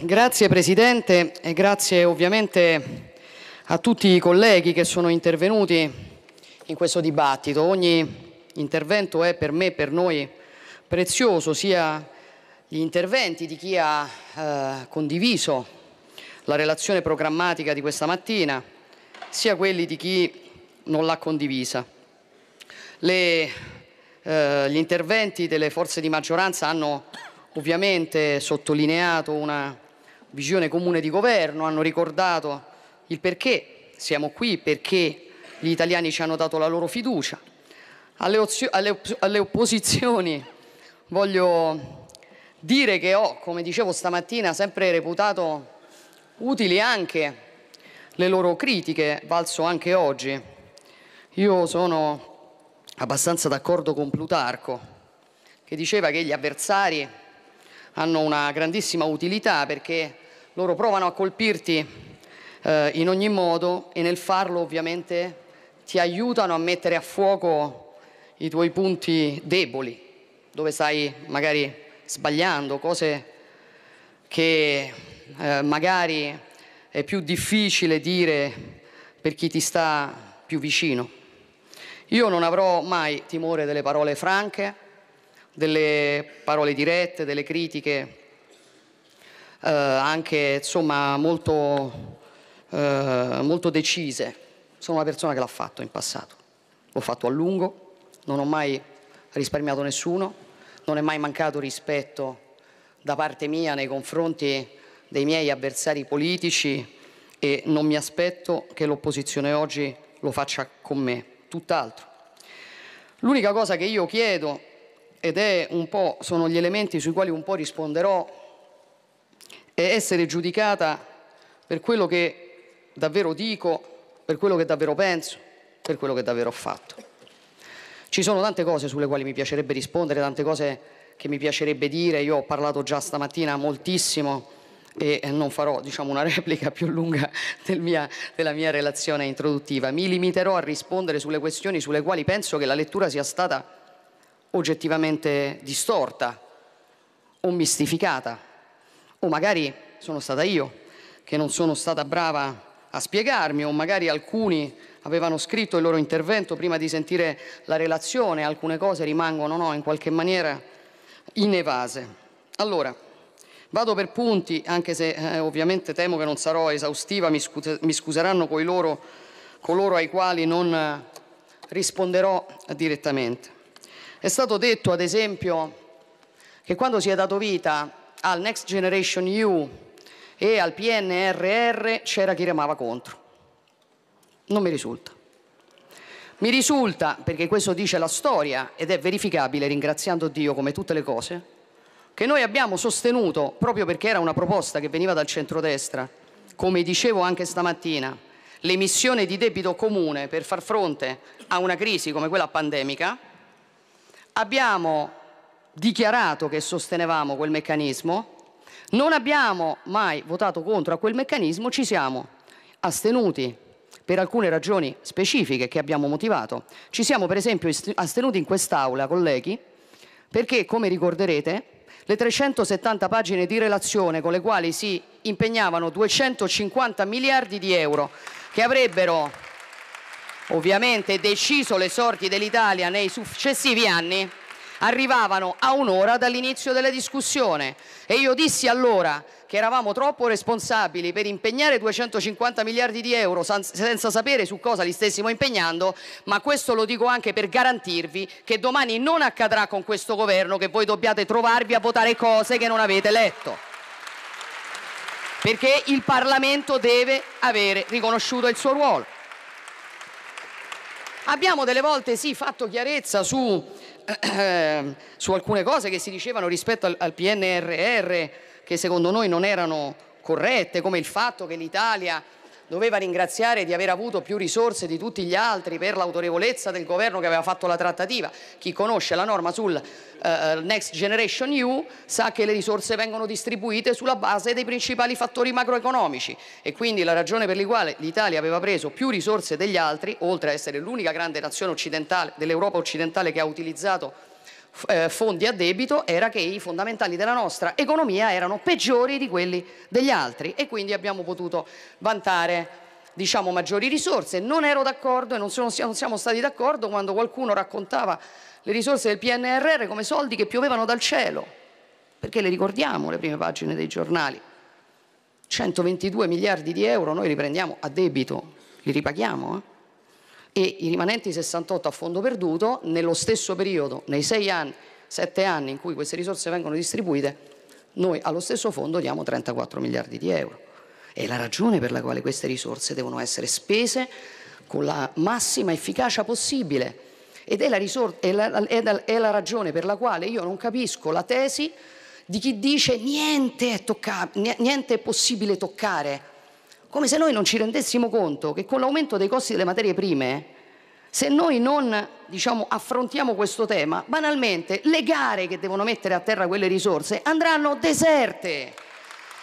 Grazie Presidente e grazie ovviamente a tutti i colleghi che sono intervenuti in questo dibattito. Ogni intervento è per me, e per noi, prezioso, sia gli interventi di chi ha eh, condiviso la relazione programmatica di questa mattina, sia quelli di chi non l'ha condivisa. Le, eh, gli interventi delle forze di maggioranza hanno ovviamente sottolineato una visione comune di governo, hanno ricordato il perché siamo qui, perché gli italiani ci hanno dato la loro fiducia. Alle, alle, alle opposizioni voglio dire che ho, come dicevo stamattina, sempre reputato utili anche le loro critiche, valso anche oggi. Io sono abbastanza d'accordo con Plutarco, che diceva che gli avversari hanno una grandissima utilità perché loro provano a colpirti eh, in ogni modo e nel farlo ovviamente ti aiutano a mettere a fuoco i tuoi punti deboli, dove stai magari sbagliando, cose che eh, magari è più difficile dire per chi ti sta più vicino. Io non avrò mai timore delle parole franche, delle parole dirette, delle critiche, eh, anche insomma molto, eh, molto decise. Sono una persona che l'ha fatto in passato, l'ho fatto a lungo, non ho mai risparmiato nessuno, non è mai mancato rispetto da parte mia nei confronti dei miei avversari politici e non mi aspetto che l'opposizione oggi lo faccia con me, tutt'altro. L'unica cosa che io chiedo ed è un po', sono gli elementi sui quali un po' risponderò, è essere giudicata per quello che davvero dico, per quello che davvero penso, per quello che davvero ho fatto. Ci sono tante cose sulle quali mi piacerebbe rispondere, tante cose che mi piacerebbe dire, io ho parlato già stamattina moltissimo e non farò diciamo, una replica più lunga del mia, della mia relazione introduttiva. Mi limiterò a rispondere sulle questioni sulle quali penso che la lettura sia stata oggettivamente distorta o mistificata, o magari sono stata io che non sono stata brava a spiegarmi, o magari alcuni avevano scritto il loro intervento prima di sentire la relazione, alcune cose rimangono no, in qualche maniera inevase. Allora, vado per punti, anche se eh, ovviamente temo che non sarò esaustiva, mi, scu mi scuseranno loro, coloro ai quali non eh, risponderò direttamente. È stato detto, ad esempio, che quando si è dato vita al Next Generation EU e al PNRR c'era chi remava contro. Non mi risulta. Mi risulta, perché questo dice la storia ed è verificabile, ringraziando Dio come tutte le cose, che noi abbiamo sostenuto, proprio perché era una proposta che veniva dal centrodestra, come dicevo anche stamattina, l'emissione di debito comune per far fronte a una crisi come quella pandemica, abbiamo dichiarato che sostenevamo quel meccanismo, non abbiamo mai votato contro a quel meccanismo, ci siamo astenuti per alcune ragioni specifiche che abbiamo motivato. Ci siamo per esempio astenuti in quest'Aula, colleghi, perché come ricorderete le 370 pagine di relazione con le quali si impegnavano 250 miliardi di euro che avrebbero ovviamente deciso le sorti dell'Italia nei successivi anni, arrivavano a un'ora dall'inizio della discussione e io dissi allora che eravamo troppo responsabili per impegnare 250 miliardi di euro senza sapere su cosa li stessimo impegnando, ma questo lo dico anche per garantirvi che domani non accadrà con questo governo che voi dobbiate trovarvi a votare cose che non avete letto. Perché il Parlamento deve avere riconosciuto il suo ruolo. Abbiamo delle volte sì fatto chiarezza su, eh, su alcune cose che si dicevano rispetto al, al PNRR che secondo noi non erano corrette, come il fatto che l'Italia doveva ringraziare di aver avuto più risorse di tutti gli altri per l'autorevolezza del governo che aveva fatto la trattativa. Chi conosce la norma sul uh, Next Generation EU sa che le risorse vengono distribuite sulla base dei principali fattori macroeconomici e quindi la ragione per la quale l'Italia aveva preso più risorse degli altri, oltre a essere l'unica grande nazione occidentale dell'Europa occidentale che ha utilizzato eh, fondi a debito era che i fondamentali della nostra economia erano peggiori di quelli degli altri e quindi abbiamo potuto vantare diciamo, maggiori risorse. Non ero d'accordo e non, sono, non siamo stati d'accordo quando qualcuno raccontava le risorse del PNRR come soldi che piovevano dal cielo, perché le ricordiamo le prime pagine dei giornali. 122 miliardi di euro noi li prendiamo a debito, li ripaghiamo. Eh? e i rimanenti 68 a fondo perduto nello stesso periodo, nei sei anni, sette anni in cui queste risorse vengono distribuite, noi allo stesso fondo diamo 34 miliardi di euro. È la ragione per la quale queste risorse devono essere spese con la massima efficacia possibile ed è la, è la, è la, è la ragione per la quale io non capisco la tesi di chi dice niente è, niente è possibile toccare come se noi non ci rendessimo conto che con l'aumento dei costi delle materie prime, se noi non diciamo, affrontiamo questo tema, banalmente le gare che devono mettere a terra quelle risorse andranno deserte.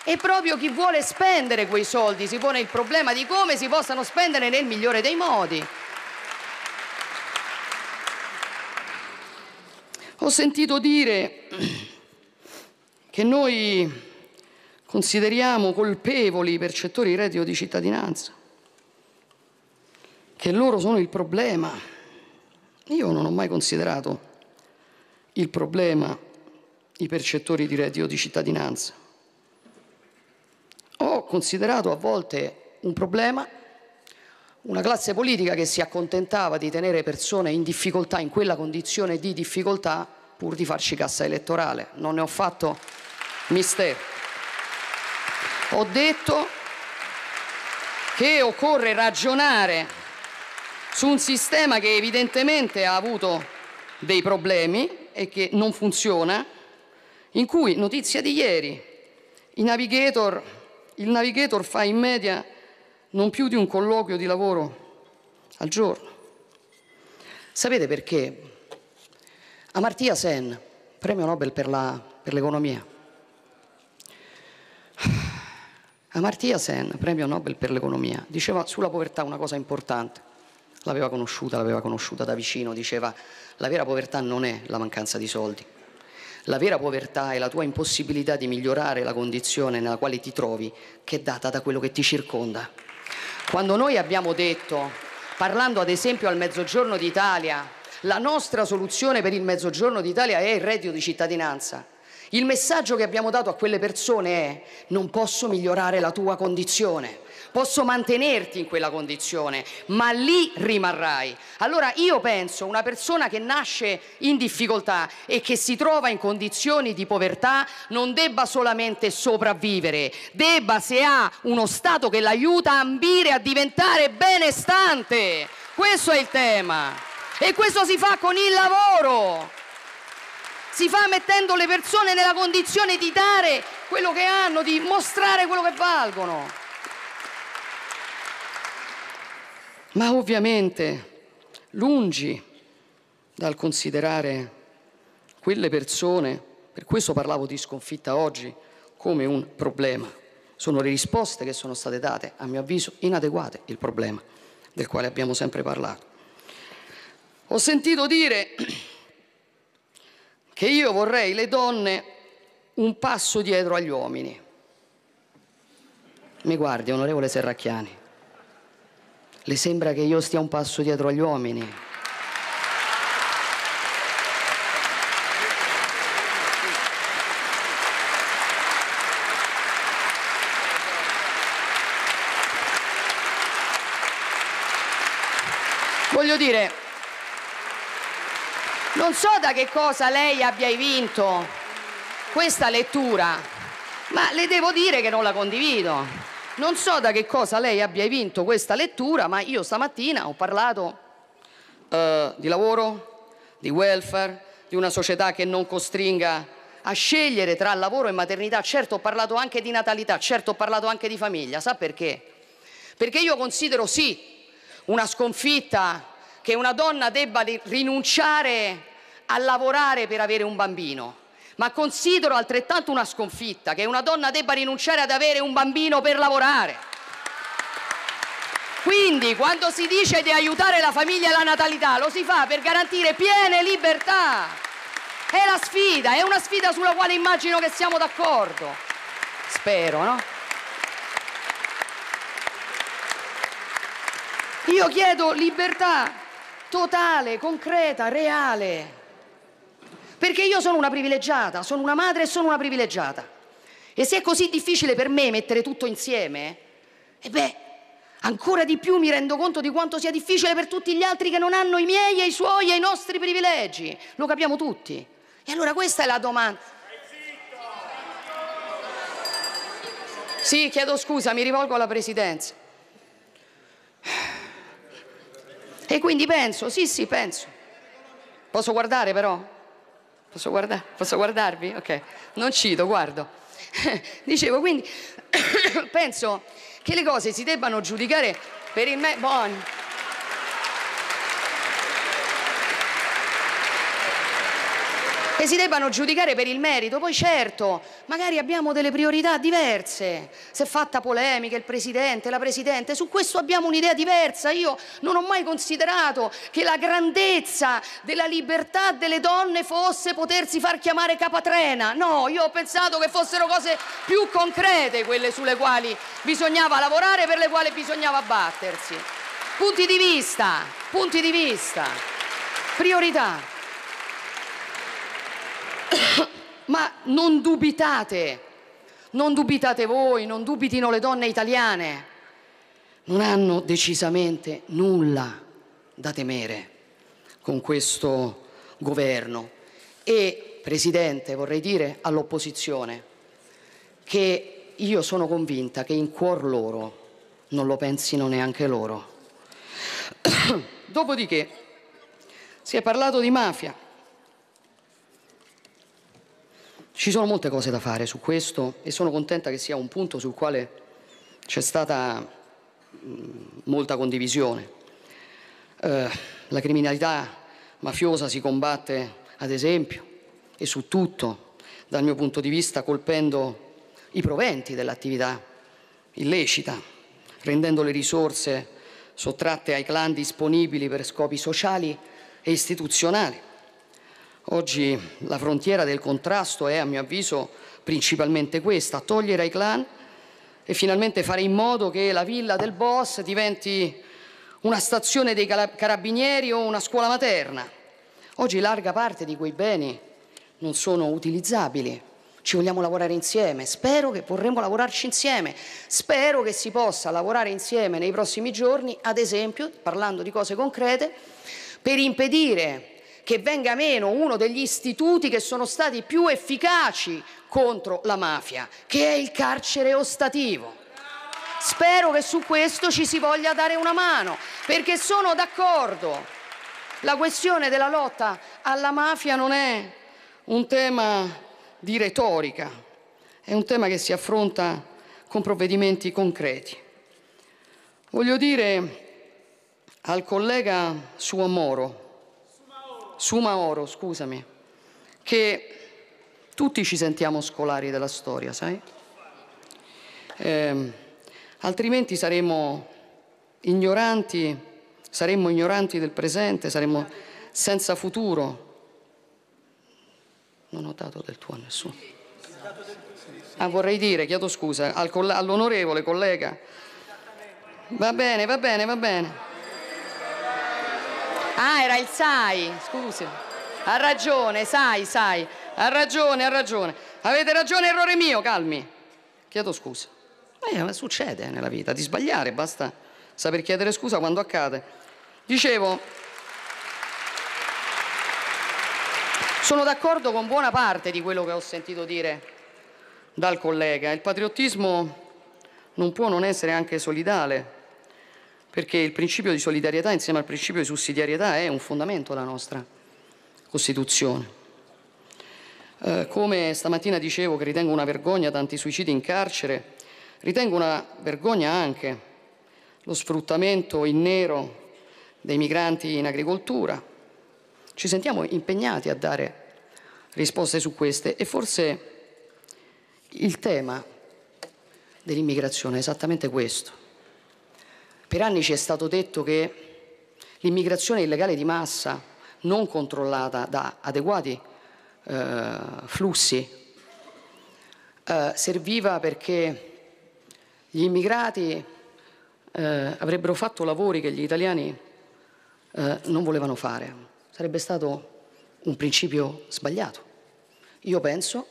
E proprio chi vuole spendere quei soldi si pone il problema di come si possano spendere nel migliore dei modi. Ho sentito dire che noi Consideriamo colpevoli i percettori di reddito di cittadinanza, che loro sono il problema. Io non ho mai considerato il problema i percettori di reddito di cittadinanza. Ho considerato a volte un problema una classe politica che si accontentava di tenere persone in difficoltà, in quella condizione di difficoltà, pur di farci cassa elettorale. Non ne ho fatto mistero ho detto che occorre ragionare su un sistema che evidentemente ha avuto dei problemi e che non funziona, in cui, notizia di ieri, navigator, il navigator fa in media non più di un colloquio di lavoro al giorno. Sapete perché? Amartya Sen, premio Nobel per, la, per l'economia, Amartya Sen, premio Nobel per l'economia, diceva sulla povertà una cosa importante, l'aveva conosciuta, l'aveva conosciuta da vicino, diceva la vera povertà non è la mancanza di soldi, la vera povertà è la tua impossibilità di migliorare la condizione nella quale ti trovi, che è data da quello che ti circonda. Quando noi abbiamo detto, parlando ad esempio al Mezzogiorno d'Italia, la nostra soluzione per il Mezzogiorno d'Italia è il reddito di cittadinanza, il messaggio che abbiamo dato a quelle persone è non posso migliorare la tua condizione, posso mantenerti in quella condizione, ma lì rimarrai. Allora io penso una persona che nasce in difficoltà e che si trova in condizioni di povertà non debba solamente sopravvivere, debba se ha uno Stato che l'aiuta ambire a diventare benestante. Questo è il tema. E questo si fa con il lavoro si fa mettendo le persone nella condizione di dare quello che hanno, di mostrare quello che valgono. Ma ovviamente, lungi dal considerare quelle persone, per questo parlavo di sconfitta oggi, come un problema. Sono le risposte che sono state date, a mio avviso, inadeguate, il problema del quale abbiamo sempre parlato. Ho sentito dire che io vorrei le donne un passo dietro agli uomini. Mi guardi, onorevole Serracchiani, le sembra che io stia un passo dietro agli uomini? Voglio dire, non so da che cosa lei abbia vinto questa lettura, ma le devo dire che non la condivido. Non so da che cosa lei abbia vinto questa lettura, ma io stamattina ho parlato eh, di lavoro, di welfare, di una società che non costringa a scegliere tra lavoro e maternità. Certo ho parlato anche di natalità, certo ho parlato anche di famiglia. Sa perché? Perché io considero sì una sconfitta che una donna debba rinunciare a lavorare per avere un bambino, ma considero altrettanto una sconfitta che una donna debba rinunciare ad avere un bambino per lavorare. Quindi quando si dice di aiutare la famiglia e la natalità lo si fa per garantire piene libertà. È la sfida, è una sfida sulla quale immagino che siamo d'accordo. Spero, no? Io chiedo libertà totale, concreta, reale. Perché io sono una privilegiata, sono una madre e sono una privilegiata. E se è così difficile per me mettere tutto insieme, e eh beh, ancora di più mi rendo conto di quanto sia difficile per tutti gli altri che non hanno i miei e i suoi e i nostri privilegi. Lo capiamo tutti. E allora questa è la domanda. Sì, chiedo scusa, mi rivolgo alla Presidenza. E quindi penso, sì, sì, penso. Posso guardare però? Posso, guardar- posso guardarvi? Ok, non cito, guardo. Dicevo, quindi penso che le cose si debbano giudicare per il... Me- bon. e si debbano giudicare per il merito. Poi certo, magari abbiamo delle priorità diverse. Si è fatta polemica il Presidente, la Presidente, su questo abbiamo un'idea diversa. Io non ho mai considerato che la grandezza della libertà delle donne fosse potersi far chiamare capatrena. No, io ho pensato che fossero cose più concrete quelle sulle quali bisognava lavorare, e per le quali bisognava battersi. Punti di vista, punti di vista, priorità. Ma non dubitate, non dubitate voi, non dubitino le donne italiane. Non hanno decisamente nulla da temere con questo governo. E, Presidente, vorrei dire all'opposizione che io sono convinta che in cuor loro non lo pensino neanche loro. Dopodiché si è parlato di mafia. Ci sono molte cose da fare su questo e sono contenta che sia un punto sul quale c'è stata mm, molta condivisione. Eh, la criminalità mafiosa si combatte, ad esempio, e su tutto, dal mio punto di vista, colpendo i proventi dell'attività illecita, rendendo le risorse sottratte ai clan disponibili per scopi sociali e istituzionali Oggi la frontiera del contrasto è, a mio avviso, principalmente questa, togliere ai clan e finalmente fare in modo che la villa del boss diventi una stazione dei carabinieri o una scuola materna. Oggi larga parte di quei beni non sono utilizzabili. Ci vogliamo lavorare insieme, spero che vorremmo lavorarci insieme, spero che si possa lavorare insieme nei prossimi giorni, ad esempio, parlando di cose concrete, per impedire che venga meno uno degli istituti che sono stati più efficaci contro la mafia, che è il carcere ostativo. Spero che su questo ci si voglia dare una mano, perché sono d'accordo. La questione della lotta alla mafia non è un tema di retorica, è un tema che si affronta con provvedimenti concreti. Voglio dire al collega Suomoro Suma Oro, scusami, che tutti ci sentiamo scolari della storia, sai? Eh, altrimenti saremmo ignoranti, saremmo ignoranti del presente, saremmo senza futuro. Non ho dato del tuo a nessuno. Ah, vorrei dire, chiedo scusa, all'onorevole collega. Va bene, va bene, va bene. Ah, era il SAI, scusi. Ha ragione, SAI, SAI. Ha ragione, ha ragione. Avete ragione, errore mio, calmi. Chiedo scusa. Eh, succede nella vita di sbagliare, basta saper chiedere scusa quando accade. Dicevo, sono d'accordo con buona parte di quello che ho sentito dire dal collega. Il patriottismo non può non essere anche solidale perché il principio di solidarietà insieme al principio di sussidiarietà è un fondamento della nostra Costituzione. Eh, come stamattina dicevo che ritengo una vergogna tanti suicidi in carcere, ritengo una vergogna anche lo sfruttamento in nero dei migranti in agricoltura. Ci sentiamo impegnati a dare risposte su queste e forse il tema dell'immigrazione è esattamente questo. Per anni ci è stato detto che l'immigrazione illegale di massa, non controllata da adeguati eh, flussi, eh, serviva perché gli immigrati eh, avrebbero fatto lavori che gli italiani eh, non volevano fare. Sarebbe stato un principio sbagliato. Io penso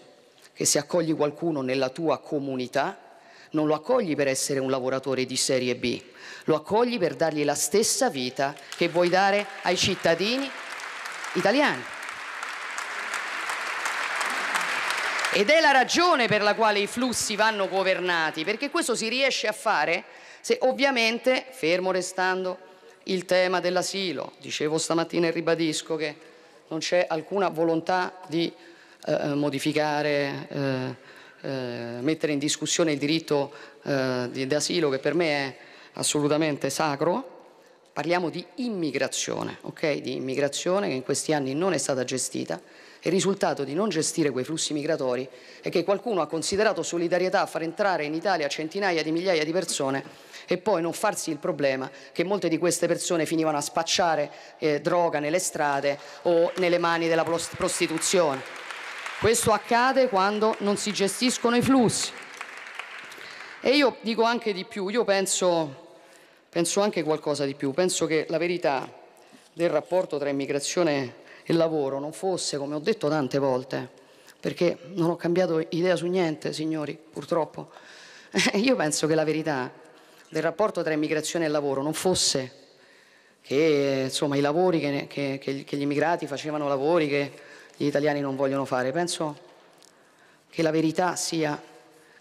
che se accogli qualcuno nella tua comunità, non lo accogli per essere un lavoratore di serie B, lo accogli per dargli la stessa vita che vuoi dare ai cittadini italiani. Ed è la ragione per la quale i flussi vanno governati, perché questo si riesce a fare se ovviamente, fermo restando il tema dell'asilo, dicevo stamattina e ribadisco che non c'è alcuna volontà di eh, modificare eh, eh, mettere in discussione il diritto eh, d'asilo che per me è assolutamente sacro, parliamo di immigrazione, okay? di immigrazione che in questi anni non è stata gestita e il risultato di non gestire quei flussi migratori è che qualcuno ha considerato solidarietà far entrare in Italia centinaia di migliaia di persone e poi non farsi il problema che molte di queste persone finivano a spacciare eh, droga nelle strade o nelle mani della prostituzione. Questo accade quando non si gestiscono i flussi. E io dico anche di più, io penso, penso anche qualcosa di più, penso che la verità del rapporto tra immigrazione e lavoro non fosse, come ho detto tante volte, perché non ho cambiato idea su niente, signori, purtroppo, io penso che la verità del rapporto tra immigrazione e lavoro non fosse che insomma, i lavori che, che, che, gli immigrati facevano lavori che gli italiani non vogliono fare. Penso che la verità sia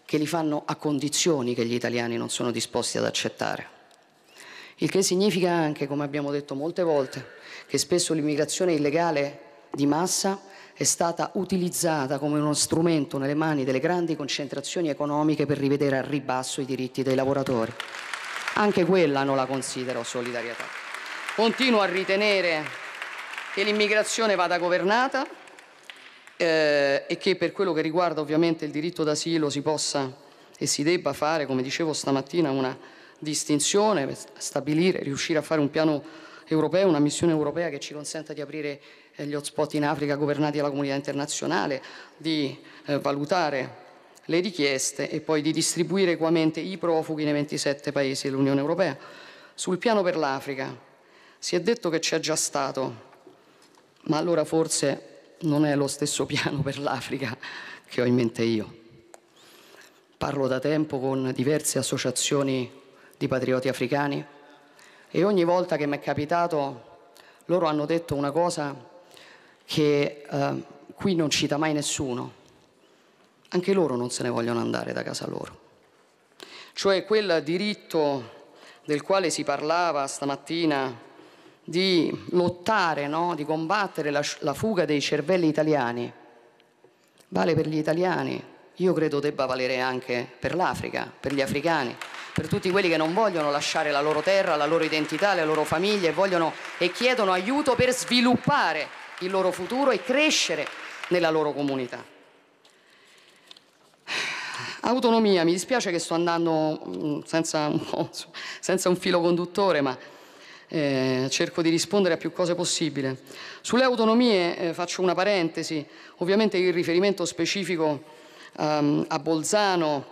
che li fanno a condizioni che gli italiani non sono disposti ad accettare. Il che significa anche, come abbiamo detto molte volte, che spesso l'immigrazione illegale di massa è stata utilizzata come uno strumento nelle mani delle grandi concentrazioni economiche per rivedere al ribasso i diritti dei lavoratori. Anche quella non la considero solidarietà. Continuo a ritenere che l'immigrazione vada governata eh, e che per quello che riguarda ovviamente il diritto d'asilo si possa e si debba fare, come dicevo stamattina, una distinzione, per stabilire, riuscire a fare un piano europeo, una missione europea che ci consenta di aprire eh, gli hotspot in Africa governati dalla comunità internazionale, di eh, valutare le richieste e poi di distribuire equamente i profughi nei 27 paesi dell'Unione Europea. Sul piano per l'Africa si è detto che c'è già stato, ma allora forse non è lo stesso piano per l'Africa che ho in mente io. Parlo da tempo con diverse associazioni di patrioti africani e ogni volta che mi è capitato loro hanno detto una cosa che eh, qui non cita mai nessuno. Anche loro non se ne vogliono andare da casa loro. Cioè quel diritto del quale si parlava stamattina di lottare, no? di combattere la, la fuga dei cervelli italiani, vale per gli italiani, io credo debba valere anche per l'Africa, per gli africani, per tutti quelli che non vogliono lasciare la loro terra, la loro identità, le loro famiglie vogliono, e chiedono aiuto per sviluppare il loro futuro e crescere nella loro comunità. Autonomia, mi dispiace che sto andando mm, senza, senza un filo conduttore, ma eh, cerco di rispondere a più cose possibile. Sulle autonomie eh, faccio una parentesi, ovviamente il riferimento specifico ehm, a Bolzano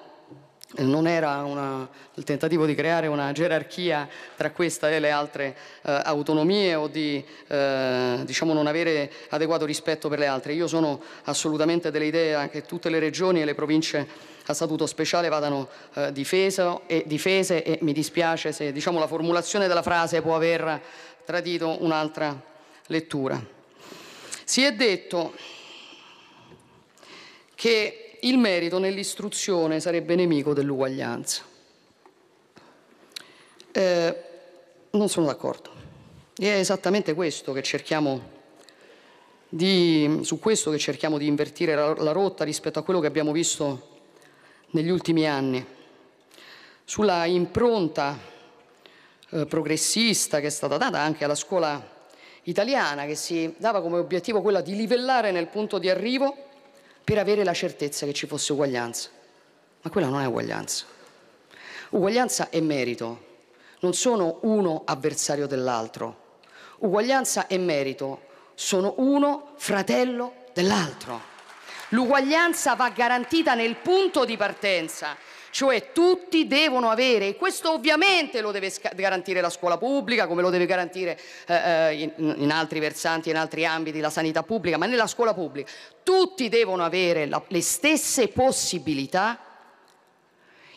eh, non era una, il tentativo di creare una gerarchia tra questa e le altre eh, autonomie o di eh, diciamo non avere adeguato rispetto per le altre. Io sono assolutamente dell'idea che tutte le regioni e le province a statuto speciale vadano eh, difeso, e, difese e mi dispiace se diciamo, la formulazione della frase può aver tradito un'altra lettura. Si è detto che il merito nell'istruzione sarebbe nemico dell'uguaglianza. Eh, non sono d'accordo. È esattamente questo che cerchiamo di, su questo che cerchiamo di invertire la, la rotta rispetto a quello che abbiamo visto negli ultimi anni, sulla impronta eh, progressista che è stata data anche alla scuola italiana, che si dava come obiettivo quella di livellare nel punto di arrivo per avere la certezza che ci fosse uguaglianza. Ma quella non è uguaglianza. Uguaglianza è merito, non sono uno avversario dell'altro. Uguaglianza e merito sono uno fratello dell'altro. L'uguaglianza va garantita nel punto di partenza, cioè tutti devono avere, e questo ovviamente lo deve garantire la scuola pubblica, come lo deve garantire eh, eh, in, in, altri versanti, in altri ambiti, la sanità pubblica, ma nella scuola pubblica, tutti devono avere la, le stesse possibilità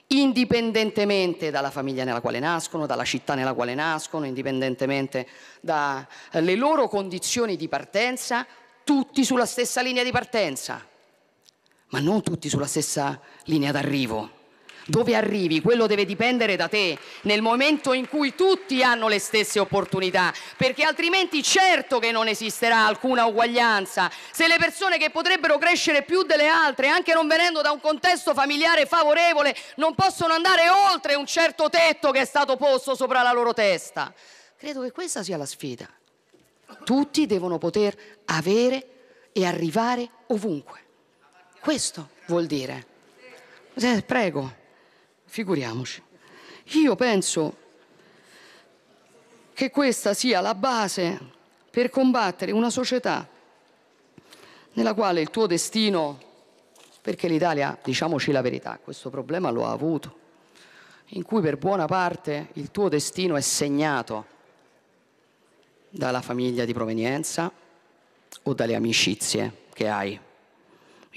indipendentemente dalla famiglia nella quale nascono, dalla città nella quale nascono, indipendentemente dalle loro condizioni di partenza, tutti sulla stessa linea di partenza ma non tutti sulla stessa linea d'arrivo. Dove arrivi, quello deve dipendere da te, nel momento in cui tutti hanno le stesse opportunità, perché altrimenti certo che non esisterà alcuna uguaglianza. Se le persone che potrebbero crescere più delle altre, anche non venendo da un contesto familiare favorevole, non possono andare oltre un certo tetto che è stato posto sopra la loro testa. Credo che questa sia la sfida. Tutti devono poter avere e arrivare ovunque. Questo vuol dire. Eh, prego, figuriamoci. Io penso che questa sia la base per combattere una società nella quale il tuo destino, perché l'Italia, diciamoci la verità, questo problema lo ha avuto, in cui per buona parte il tuo destino è segnato dalla famiglia di provenienza o dalle amicizie che hai.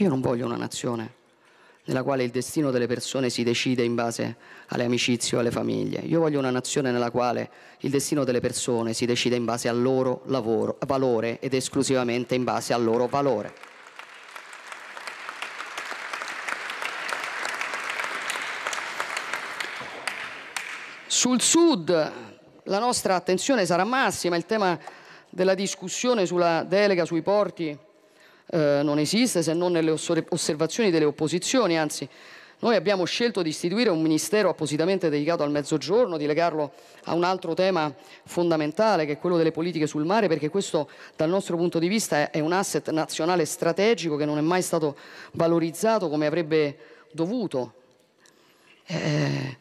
Io non voglio una nazione nella quale il destino delle persone si decide in base alle amicizie o alle famiglie. Io voglio una nazione nella quale il destino delle persone si decide in base al loro lavoro, valore ed esclusivamente in base al loro valore. Sul Sud la nostra attenzione sarà massima, il tema della discussione sulla delega sui porti eh, non esiste se non nelle osservazioni delle opposizioni, anzi noi abbiamo scelto di istituire un ministero appositamente dedicato al mezzogiorno, di legarlo a un altro tema fondamentale che è quello delle politiche sul mare, perché questo dal nostro punto di vista è un asset nazionale strategico che non è mai stato valorizzato come avrebbe dovuto. Eh,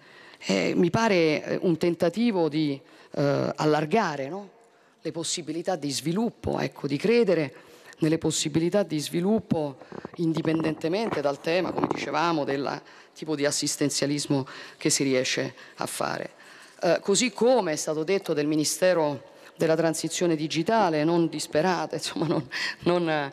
eh, mi pare eh, un tentativo di eh, allargare no? le possibilità di sviluppo, ecco, di credere nelle possibilità di sviluppo indipendentemente dal tema, come dicevamo, del tipo di assistenzialismo che si riesce a fare. Eh, così come è stato detto del Ministero della transizione digitale, non disperate, insomma non, non,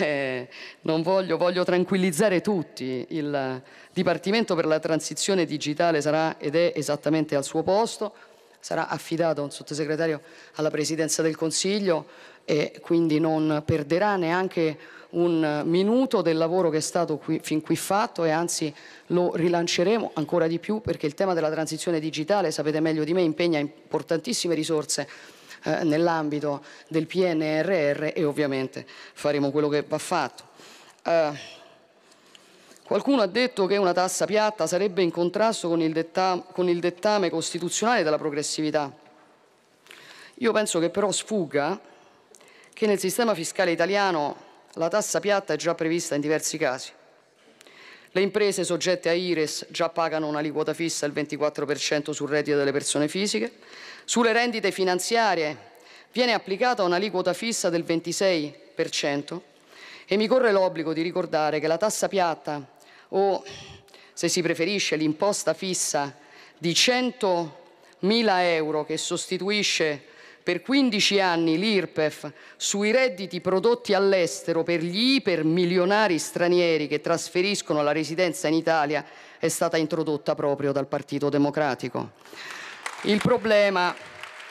eh, non voglio, voglio, tranquillizzare tutti, il Dipartimento per la transizione digitale sarà ed è esattamente al suo posto, sarà affidato a un sottosegretario alla Presidenza del Consiglio, e quindi non perderà neanche un minuto del lavoro che è stato qui, fin qui fatto e anzi lo rilanceremo ancora di più perché il tema della transizione digitale, sapete meglio di me, impegna importantissime risorse eh, nell'ambito del PNRR e ovviamente faremo quello che va fatto. Eh, Qualcuno ha detto che una tassa piatta sarebbe in contrasto con il, con il dettame costituzionale della progressività. Io penso che però sfugga che nel sistema fiscale italiano la tassa piatta è già prevista in diversi casi. Le imprese soggette a IRES già pagano un'aliquota fissa del 24% sul reddito delle persone fisiche, sulle rendite finanziarie viene applicata un'aliquota fissa del 26% e mi corre l'obbligo di ricordare che la tassa piatta o, se si preferisce, l'imposta fissa di 100.000 euro che sostituisce per 15 anni l'IRPEF sui redditi prodotti all'estero per gli ipermilionari stranieri che trasferiscono la residenza in Italia è stata introdotta proprio dal Partito Democratico. Il problema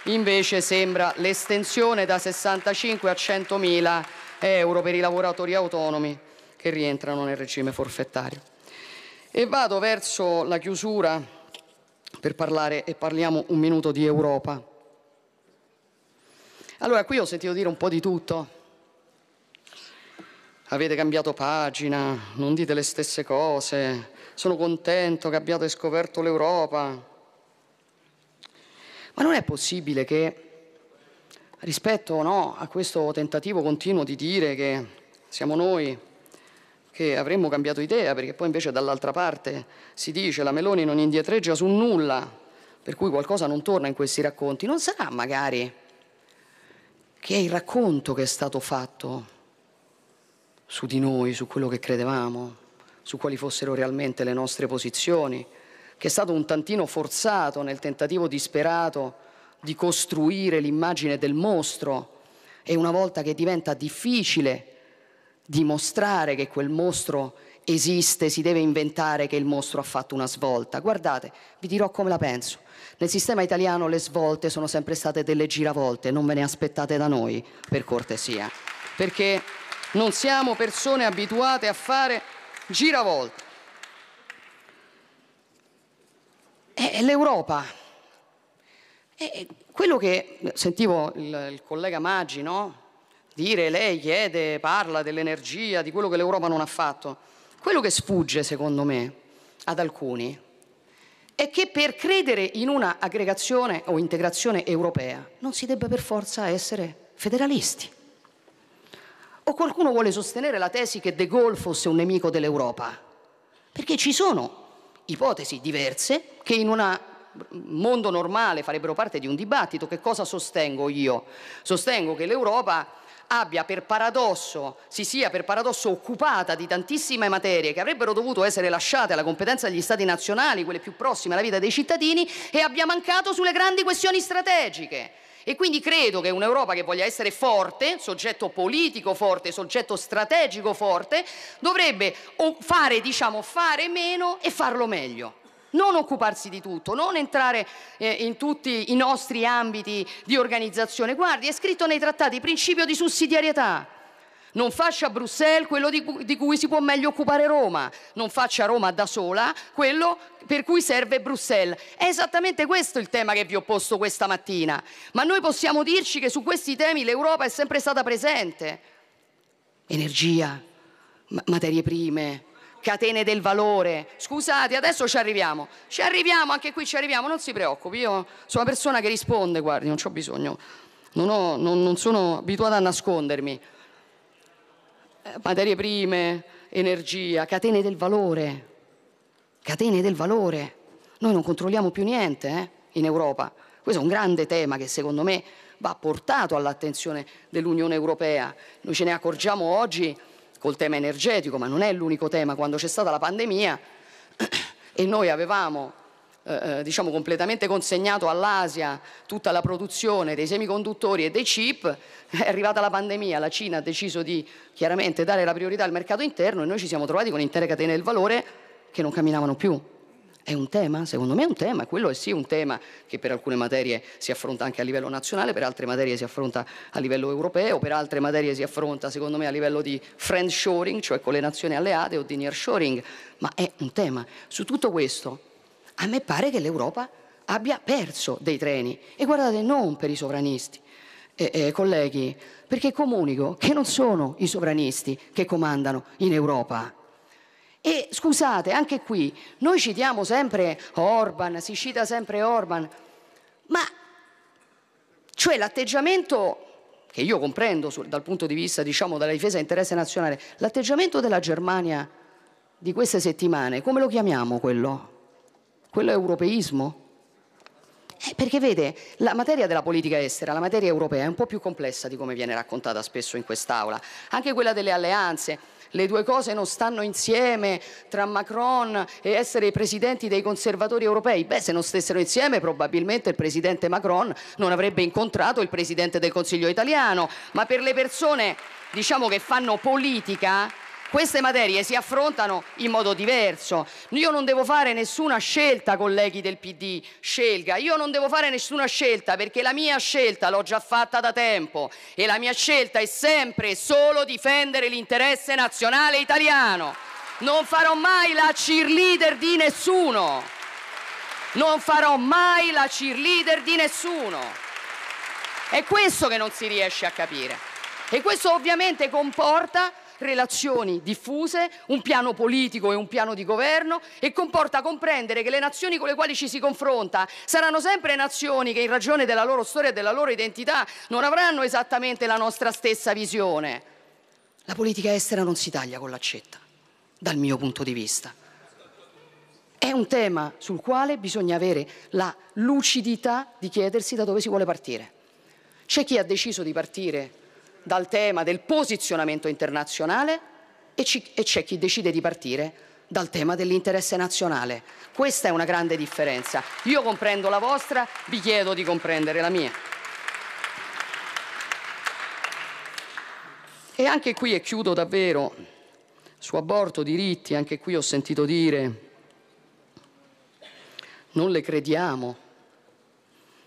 invece sembra l'estensione da 65 a 100 mila euro per i lavoratori autonomi che rientrano nel regime forfettario. E vado verso la chiusura per parlare e parliamo un minuto di Europa. Allora, qui ho sentito dire un po' di tutto. Avete cambiato pagina, non dite le stesse cose, sono contento che abbiate scoperto l'Europa. Ma non è possibile che, rispetto no, a questo tentativo continuo di dire che siamo noi che avremmo cambiato idea, perché poi invece dall'altra parte si dice la Meloni non indietreggia su nulla, per cui qualcosa non torna in questi racconti, non sarà magari che è il racconto che è stato fatto su di noi, su quello che credevamo, su quali fossero realmente le nostre posizioni, che è stato un tantino forzato nel tentativo disperato di costruire l'immagine del mostro e una volta che diventa difficile dimostrare che quel mostro esiste, si deve inventare che il mostro ha fatto una svolta. Guardate, vi dirò come la penso. Nel sistema italiano le svolte sono sempre state delle giravolte, non ve ne aspettate da noi, per cortesia, perché non siamo persone abituate a fare giravolte. È eh, l'Europa. È eh, eh, quello che sentivo il, il collega Maggi, no? Dire lei chiede, parla dell'energia, di quello che l'Europa non ha fatto. Quello che sfugge, secondo me, ad alcuni è che per credere in una aggregazione o integrazione europea non si debba per forza essere federalisti. O qualcuno vuole sostenere la tesi che De Gaulle fosse un nemico dell'Europa, perché ci sono ipotesi diverse che in un mm, mondo normale farebbero parte di un dibattito. Che cosa sostengo io? Sostengo che l'Europa abbia per paradosso, si sia per paradosso occupata di tantissime materie che avrebbero dovuto essere lasciate alla competenza degli stati nazionali, quelle più prossime alla vita dei cittadini, e abbia mancato sulle grandi questioni strategiche. E quindi credo che un'Europa che voglia essere forte, soggetto politico forte, soggetto strategico forte, dovrebbe fare, diciamo, fare meno e farlo meglio non occuparsi di tutto, non entrare eh, in tutti i nostri ambiti di organizzazione. Guardi, è scritto nei trattati principio di sussidiarietà. Non faccia a Bruxelles quello di di cui si può meglio occupare Roma, non faccia Roma da sola quello per cui serve Bruxelles. È esattamente questo il tema che vi ho posto questa mattina, ma noi possiamo dirci che su questi temi l'Europa è sempre stata presente. Energia, materie prime, catene del valore. Scusate, adesso ci arriviamo. Ci arriviamo, anche qui ci arriviamo, non si preoccupi. Io sono una persona che risponde, guardi, non ho bisogno. Non, ho, non, non sono abituata a nascondermi. Eh, materie prime, energia, catene del valore. Catene del valore. Noi non controlliamo più niente eh, in Europa. Questo è un grande tema che secondo me va portato all'attenzione dell'Unione Europea. Noi ce ne accorgiamo oggi col tema energetico, ma non è l'unico tema, quando c'è stata la pandemia e noi avevamo eh, eh, diciamo completamente consegnato all'Asia tutta la produzione dei semiconduttori e dei chip, è arrivata la pandemia, la Cina ha deciso di chiaramente dare la priorità al mercato interno e noi ci siamo trovati con intere catene del valore che non camminavano più. È un tema? Secondo me è un tema, quello è sì un tema che per alcune materie si affronta anche a livello nazionale, per altre materie si affronta a livello europeo, per altre materie si affronta secondo me a livello di friend shoring, cioè con le nazioni alleate o di near shoring, ma è un tema. Su tutto questo a me pare che l'Europa abbia perso dei treni e guardate non per i sovranisti, eh, eh, colleghi, perché comunico che non sono i sovranisti che comandano in Europa. E scusate, anche qui, noi citiamo sempre Orban, si cita sempre Orban, ma cioè l'atteggiamento che io comprendo dal punto di vista diciamo della difesa interesse nazionale, l'atteggiamento della Germania di queste settimane, come lo chiamiamo quello? Quello è europeismo? Eh, perché vede, la materia della politica estera, la materia europea è un po' più complessa di come viene raccontata spesso in quest'Aula, anche quella delle alleanze, le due cose non stanno insieme tra Macron e essere i presidenti dei conservatori europei. Beh, se non stessero insieme probabilmente il presidente Macron non avrebbe incontrato il presidente del Consiglio italiano, ma per le persone diciamo, che fanno politica queste materie si affrontano in modo diverso. Io non devo fare nessuna scelta, colleghi del PD, scelga. Io non devo fare nessuna scelta perché la mia scelta l'ho già fatta da tempo e la mia scelta è sempre e solo difendere l'interesse nazionale italiano. Non farò mai la cheerleader di nessuno. Non farò mai la cheerleader di nessuno. È questo che non si riesce a capire. E questo ovviamente comporta relazioni diffuse, un piano politico e un piano di governo e comporta comprendere che le nazioni con le quali ci si confronta saranno sempre nazioni che in ragione della loro storia e della loro identità non avranno esattamente la nostra stessa visione. La politica estera non si taglia con l'accetta, dal mio punto di vista. È un tema sul quale bisogna avere la lucidità di chiedersi da dove si vuole partire. C'è chi ha deciso di partire dal tema del posizionamento internazionale e, c'è chi decide di partire dal tema dell'interesse nazionale. Questa è una grande differenza. Io comprendo la vostra, vi chiedo di comprendere la mia. E anche qui, e chiudo davvero, su aborto, diritti, anche qui ho sentito dire, non le crediamo.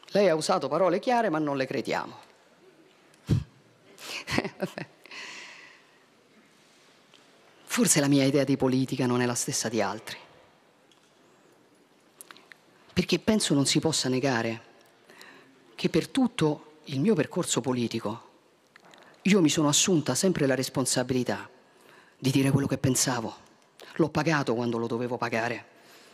Lei ha usato parole chiare, ma non le crediamo. Forse la mia idea di politica non è la stessa di altri. Perché penso non si possa negare che per tutto il mio percorso politico io mi sono assunta sempre la responsabilità di dire quello che pensavo. L'ho pagato quando lo dovevo pagare.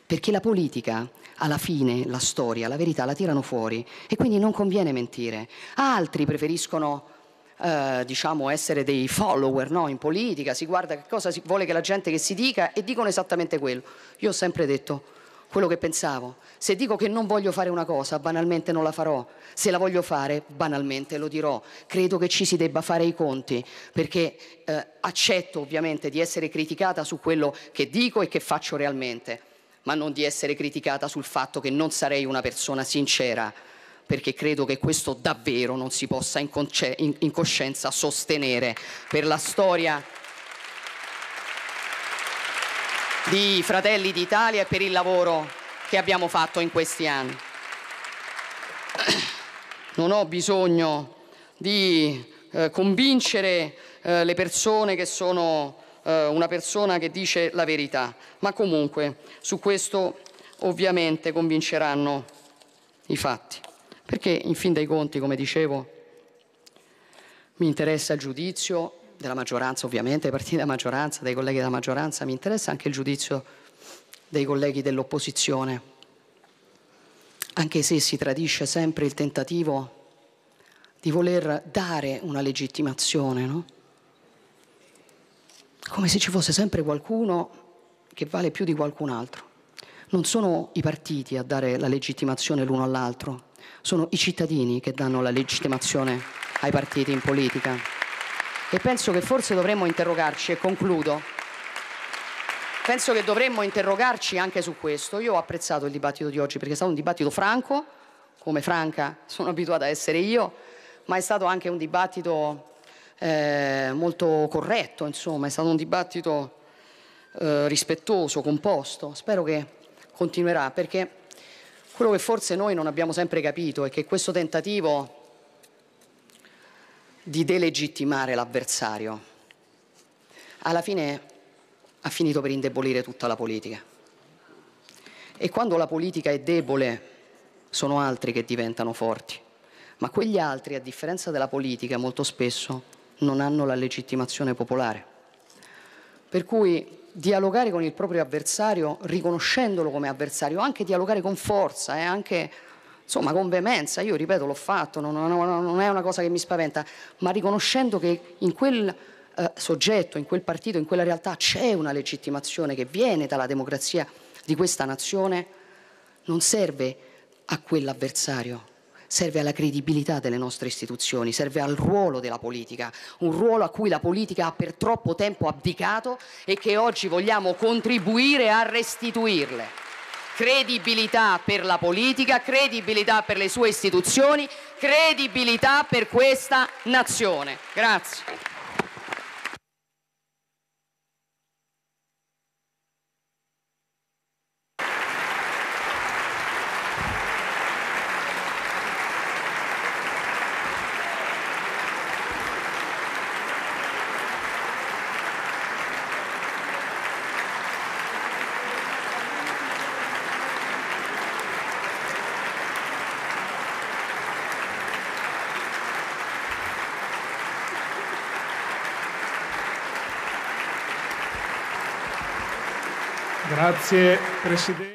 Perché la politica, alla fine, la storia, la verità la tirano fuori e quindi non conviene mentire. Altri preferiscono eh, diciamo essere dei follower no? in politica, si guarda che cosa si vuole che la gente che si dica e dicono esattamente quello. Io ho sempre detto quello che pensavo. Se dico che non voglio fare una cosa, banalmente non la farò. Se la voglio fare, banalmente lo dirò. Credo che ci si debba fare i conti, perché eh, accetto ovviamente di essere criticata su quello che dico e che faccio realmente, ma non di essere criticata sul fatto che non sarei una persona sincera perché credo che questo davvero non si possa in, in, in coscienza sostenere per la storia di Fratelli d'Italia e per il lavoro che abbiamo fatto in questi anni. Non ho bisogno di eh, convincere eh, le persone che sono eh, una persona che dice la verità, ma comunque su questo ovviamente convinceranno i fatti. Perché in fin dei conti, come dicevo, mi interessa il giudizio della maggioranza, ovviamente, dei partiti della maggioranza, dei colleghi della maggioranza, mi interessa anche il giudizio dei colleghi dell'opposizione, anche se si tradisce sempre il tentativo di voler dare una legittimazione, no? come se ci fosse sempre qualcuno che vale più di qualcun altro. Non sono i partiti a dare la legittimazione l'uno all'altro, sono i cittadini che danno la legittimazione ai partiti in politica. E penso che forse dovremmo interrogarci, e concludo, penso che dovremmo interrogarci anche su questo. Io ho apprezzato il dibattito di oggi perché è stato un dibattito franco, come franca sono abituata a essere io, ma è stato anche un dibattito eh, molto corretto, insomma, è stato un dibattito eh, rispettoso, composto. Spero che continuerà perché quello che forse noi non abbiamo sempre capito è che questo tentativo di delegittimare l'avversario alla fine ha finito per indebolire tutta la politica. E quando la politica è debole sono altri che diventano forti, ma quegli altri, a differenza della politica, molto spesso non hanno la legittimazione popolare. Per cui dialogare con il proprio avversario, riconoscendolo come avversario, anche dialogare con forza, eh, anche insomma con veemenza, io ripeto l'ho fatto, non, non, non, è una cosa che mi spaventa, ma riconoscendo che in quel eh, soggetto, in quel partito, in quella realtà c'è una legittimazione che viene dalla democrazia di questa nazione, non serve a quell'avversario, serve alla credibilità delle nostre istituzioni, serve al ruolo della politica, un ruolo a cui la politica ha per troppo tempo abdicato e che oggi vogliamo contribuire a restituirle. Credibilità per la politica, credibilità per le sue istituzioni, credibilità per questa nazione. Grazie. Grazie Presidente.